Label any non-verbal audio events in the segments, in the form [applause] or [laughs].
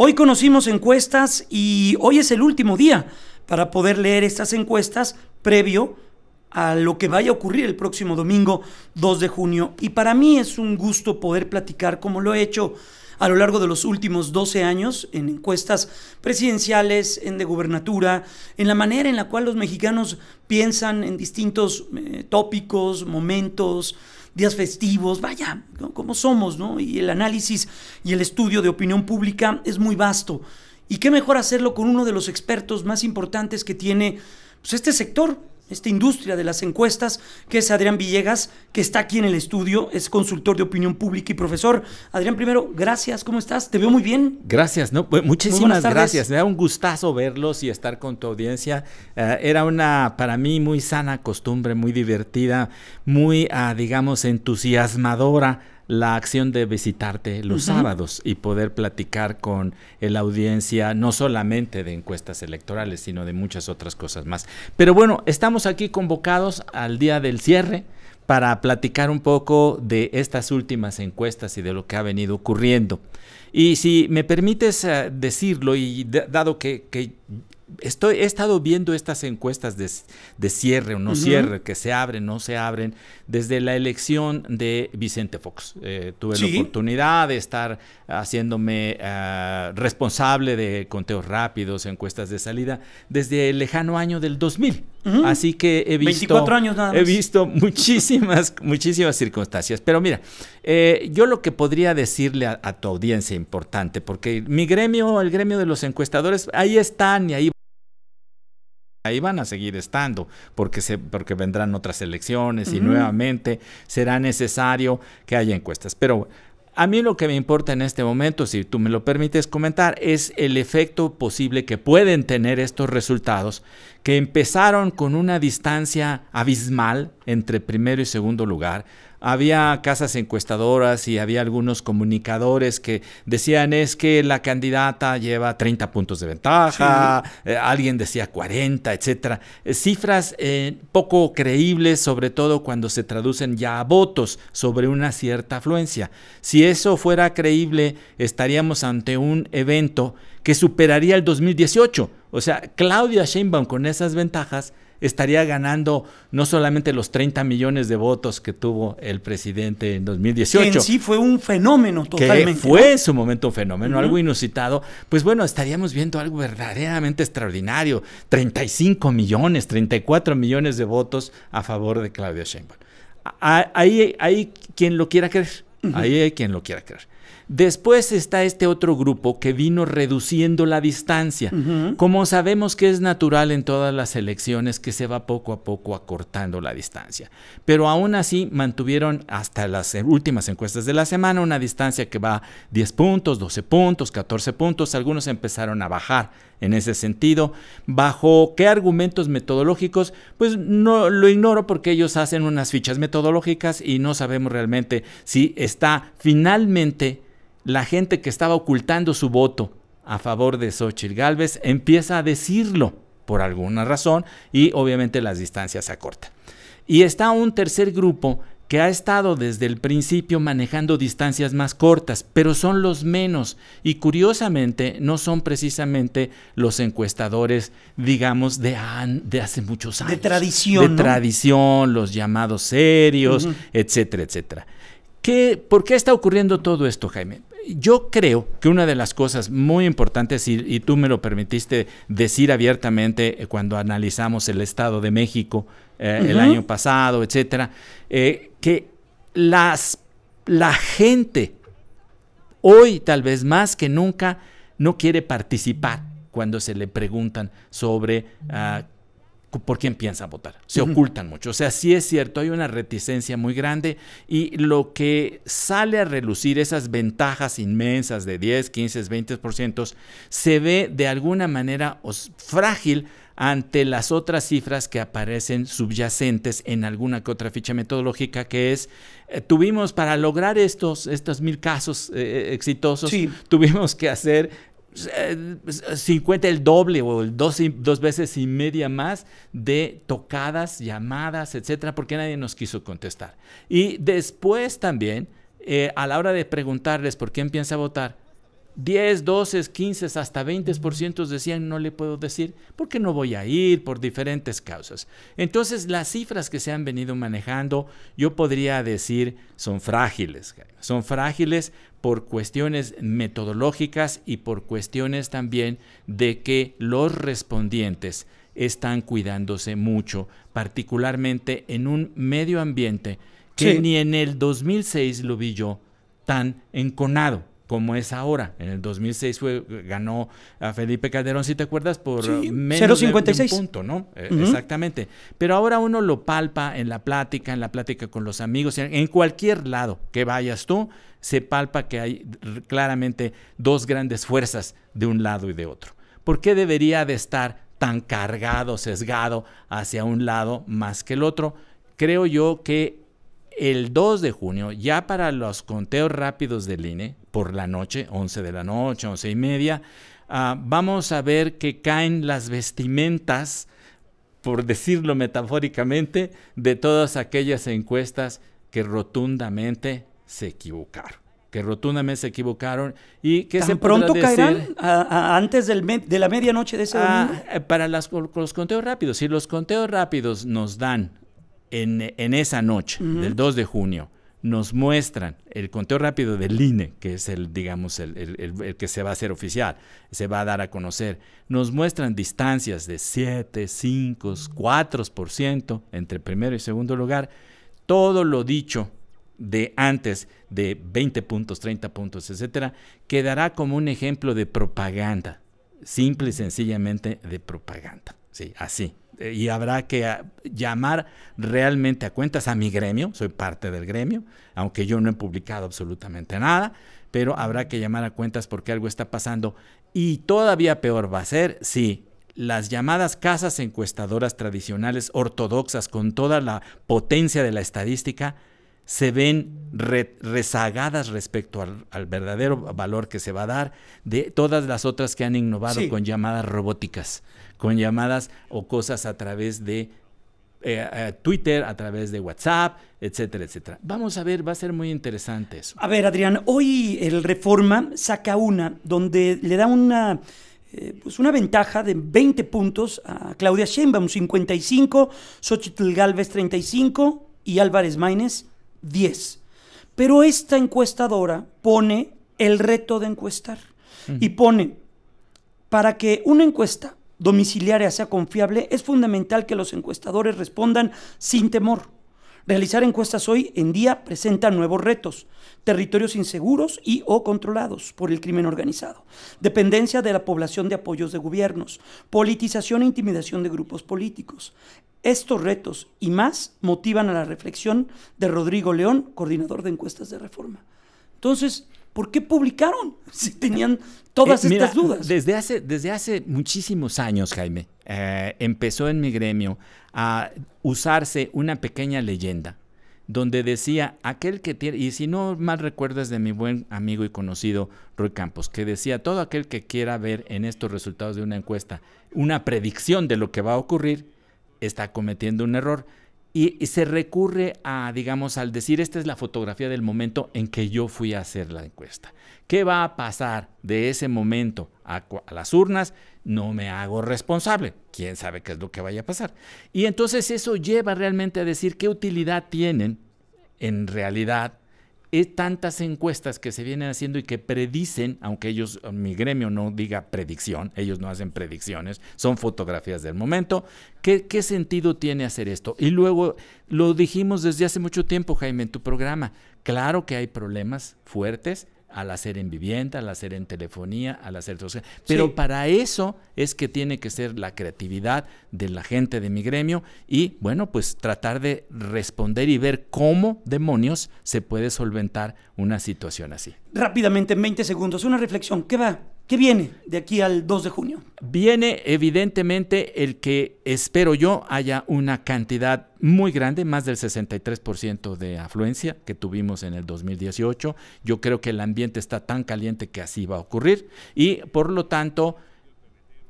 Hoy conocimos encuestas y hoy es el último día para poder leer estas encuestas previo a lo que vaya a ocurrir el próximo domingo 2 de junio. Y para mí es un gusto poder platicar como lo he hecho a lo largo de los últimos 12 años en encuestas presidenciales, en de gubernatura, en la manera en la cual los mexicanos piensan en distintos eh, tópicos, momentos, días festivos, vaya, ¿cómo como somos, ¿no? Y el análisis y el estudio de opinión pública es muy vasto. ¿Y qué mejor hacerlo con uno de los expertos más importantes que tiene pues, este sector? esta industria de las encuestas, que es Adrián Villegas, que está aquí en el estudio, es consultor de opinión pública y profesor. Adrián, primero, gracias, ¿cómo estás? Te veo muy bien. Gracias, ¿no? Pues, muchísimas gracias. Me da un gustazo verlos y estar con tu audiencia. Eh, era una, para mí, muy sana costumbre, muy divertida, muy, ah, digamos, entusiasmadora la acción de visitarte los sábados y poder platicar con la audiencia, no solamente de encuestas electorales, sino de muchas otras cosas más. Pero bueno, estamos aquí convocados al día del cierre para platicar un poco de estas últimas encuestas y de lo que ha venido ocurriendo. Y si me permites eh, decirlo, y dado que estoy, he estado viendo estas encuestas de, cierre o no cierre, que se abren, no se abren, desde la elección de Vicente Fox. Eh, tuve la oportunidad de estar haciéndome ah, responsable de conteos rápidos, encuestas de salida, desde el lejano año del 2000. Así que he visto, 24 años nada más. He visto muchísimas, [laughs] muchísimas circunstancias. Pero mira, eh, yo lo que podría decirle a tu audiencia importante, porque mi gremio, el gremio de los encuestadores, ahí están y ahí ahí van a seguir estando, porque, se, porque vendrán otras elecciones y nuevamente será necesario que haya encuestas. Pero a mí lo que me importa en este momento, si tú me lo permites comentar, es el efecto posible que pueden tener estos resultados, que empezaron con una distancia abismal entre primero y segundo lugar, había casas encuestadoras y había algunos comunicadores que decían es que la candidata lleva 30 puntos de ventaja, eh, alguien decía 40, etcétera. Eh, cifras eh, poco creíbles, sobre todo cuando se traducen ya a votos sobre una cierta afluencia. Si eso fuera creíble, estaríamos ante un evento que superaría el 2018. O sea, Claudia Sheinbaum con esas ventajas estaría ganando no solamente los 30 millones de votos que tuvo el presidente en 2018. Que en sí fue un fenómeno totalmente. Que fue en su momento un fenómeno, algo inusitado. Pues bueno, estaríamos viendo algo verdaderamente extraordinario. 35 millones, 34 millones de votos a favor de Claudia Sheinbaum. Ahí hay, quien lo quiera creer. Ahí hay quien lo quiera creer. Después está este otro grupo que vino reduciendo la distancia. Como sabemos que es natural en todas las elecciones que se va poco a poco acortando la distancia. Pero aún así mantuvieron hasta las últimas encuestas de la semana una distancia que va 10 puntos, 12 puntos, 14 puntos. Algunos empezaron a bajar en ese sentido. ¿Bajo qué argumentos metodológicos? Pues no lo ignoro porque ellos hacen unas fichas metodológicas y no sabemos realmente si está finalmente la gente que estaba ocultando su voto a favor de Xochitl Galvez empieza a decirlo por alguna razón y obviamente las distancias se acortan. Y está un tercer grupo que ha estado desde el principio manejando distancias más cortas, pero son los menos y curiosamente no son precisamente los encuestadores, digamos, de, de hace muchos años. De tradición. De tradición, los llamados serios, etcétera, etcétera. ¿Qué, ¿Por qué está ocurriendo todo esto, Jaime? yo creo que una de las cosas muy importantes, y, tú me lo permitiste decir abiertamente eh, cuando analizamos el Estado de México eh, el año pasado, etcétera, eh, que las, la gente hoy, tal vez más que nunca, no quiere participar cuando se le preguntan sobre ah, por quién piensa votar. Se ocultan mucho. O sea, sí es cierto, hay una reticencia muy grande y lo que sale a relucir esas ventajas inmensas de 10, 15, 20%, se ve de alguna manera frágil ante las otras cifras que aparecen subyacentes en alguna que otra ficha metodológica, que es, eh, tuvimos para lograr estos, estos mil casos eh, eh, exitosos, tuvimos que hacer 50 eh, el doble o dos, dos, veces y media más de tocadas, llamadas, etcétera, porque nadie nos quiso contestar. Y después también, eh, a la hora de preguntarles por quién a votar, 10, 12, 15, hasta 20% decían no le puedo decir porque no voy a ir por diferentes causas. Entonces las cifras que se han venido manejando yo podría decir son frágiles. Son frágiles por cuestiones metodológicas y por cuestiones también de que los respondientes están cuidándose mucho, particularmente en un medio ambiente que ni en el 2006 lo vi yo tan enconado como es ahora. En el 2006 fue, ganó a Felipe Calderón, si te acuerdas, por menos de punto, ¿no? E, exactamente. Pero ahora uno lo palpa en la plática, en la plática con los amigos, en cualquier lado que vayas tú, se palpa que hay claramente dos grandes fuerzas de un lado y de otro. ¿Por qué debería de estar tan cargado, sesgado hacia un lado más que el otro? Creo yo que el 2 de junio, ya para los conteos rápidos del INE, por la noche, 11 de la noche, 11 y media, ah, vamos a ver que caen las vestimentas, por decirlo metafóricamente, de todas aquellas encuestas que rotundamente se equivocaron que rotundamente se equivocaron y que ¿Tan pronto caerán antes de la medianoche de ese ah, domingo? Eh, para los conteos rápidos, si los conteos rápidos nos dan en, esa noche del 2 de junio nos muestran el conteo rápido del INE, que es el, digamos, el, que se va a hacer oficial, se va a dar a conocer, nos muestran distancias de 7, 5, 4% entre primero y segundo lugar, todo lo dicho de antes de 20 puntos, 30 puntos, etcétera, quedará como un ejemplo de propaganda, simple y sencillamente de propaganda. Sí, así. Eh, y habrá que ah, llamar realmente a cuentas a mi gremio, soy parte del gremio, aunque yo no he publicado absolutamente nada, pero habrá que llamar a cuentas porque algo está pasando. Y todavía peor va a ser si las llamadas casas encuestadoras tradicionales ortodoxas con toda la potencia de la estadística se ven rezagadas respecto al, verdadero valor que se va a dar de todas las otras que han innovado con llamadas robóticas, con llamadas o cosas a través de eh, eh, Twitter, a través de WhatsApp, etcétera, etcétera. Vamos a ver, va a ser muy interesante eso. A ver, Adrián, hoy el Reforma saca una donde le da una... Eh, pues una ventaja de 20 puntos a Claudia Sheinbaum, 55, Xochitl Galvez 35 y Álvarez Maínez 10. Pero esta encuestadora pone el reto de encuestar y pone, para que una encuesta domiciliaria sea confiable, es fundamental que los encuestadores respondan sin temor. Realizar encuestas hoy en día presenta nuevos retos. Territorios inseguros y o controlados por el crimen organizado. Dependencia de la población de apoyos de gobiernos. Politización e intimidación de grupos políticos. Estos retos y más motivan a la reflexión de Rodrigo León, coordinador de encuestas de reforma. Entonces, ¿por qué publicaron [laughs] si tenían todas eh, estas dudas? Desde hace, desde hace muchísimos años, Jaime, eh, empezó en mi gremio a usarse una pequeña leyenda donde decía aquel que tiene, y si no mal recuerdas de mi buen amigo y conocido Roy Campos, que decía todo aquel que quiera ver en estos resultados de una encuesta una predicción de lo que va a ocurrir, está cometiendo un error. Y, se recurre a, digamos, al decir, esta es la fotografía del momento en que yo fui a hacer la encuesta. ¿Qué va a pasar de ese momento a, a las urnas? No me hago responsable. ¿Quién sabe qué es lo que vaya a pasar? Y entonces eso lleva realmente a decir qué utilidad tienen en realidad es tantas encuestas que se vienen haciendo y que predicen, aunque ellos, mi gremio no diga predicción, ellos no hacen predicciones, son fotografías del momento, ¿qué, qué sentido tiene hacer esto? Y luego lo dijimos desde hace mucho tiempo, Jaime, en tu programa, claro que hay problemas fuertes, al hacer en vivienda, al hacer en telefonía, al hacer... Pero para eso es que tiene que ser la creatividad de la gente de mi gremio y, bueno, pues tratar de responder y ver cómo demonios se puede solventar una situación así. Rápidamente, 20 segundos, una reflexión. ¿Qué va? ¿Qué viene de aquí al 2 de junio? Viene evidentemente el que espero yo haya una cantidad muy grande, más del 63% de afluencia que tuvimos en el 2018. Yo creo que el ambiente está tan caliente que así va a ocurrir y por lo tanto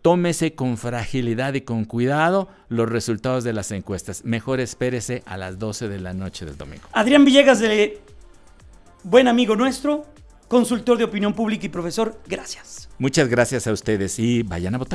tómese con fragilidad y con cuidado los resultados de las encuestas. Mejor espérese a las 12 de la noche del domingo. Adrián Villegas de Buen Amigo Nuestro consultor de opinión pública y profesor. Gracias. Muchas gracias a ustedes y vayan a votar.